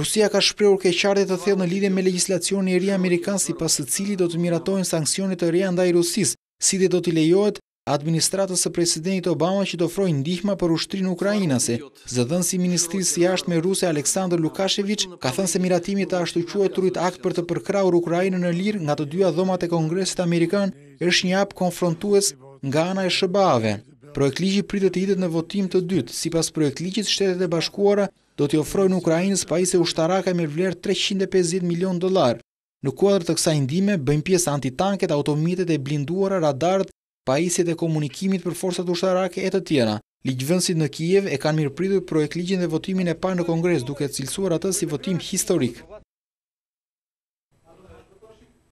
Rusia ka shprehur keqardhje të thellë në lidhje me legjislacionin e ri amerikan sipas së cilit do të miratohen sanksionet e reja ndaj Rusisë, si dhe do t'i lejohet administratës së presidentit Obama që të ofrojë ndihmë për ushtrinë ukrainase. Zëdhënësi i Ministrisë së Jashtme ruse Aleksandr Lukashevich ka thënë se miratimi i të ashtuquajturit akt për të përkrahur Ukrainën në lirë nga të dyja dhomat e Kongresit amerikan është një hap konfrontues nga ana e SBA-ve. Projekt ligji pritet të hidhet në votim të dytë. Sipas projektligjit, Shtetet e Bashkuara do t'i ofrojnë Ukrajinës pajisë ushtaraka me vlerë 350 milion dolar. Në kuadrë të kësa indime, bëjmë pjesë antitanket, automitet e blinduara, radart, pajisjet e komunikimit për forësat ushtarake e të tjena. Ligjvënsit në Kiev e kanë mirë pritur projekt Ligjin dhe votimin e parë në Kongres duke cilësuar atës si votim historik.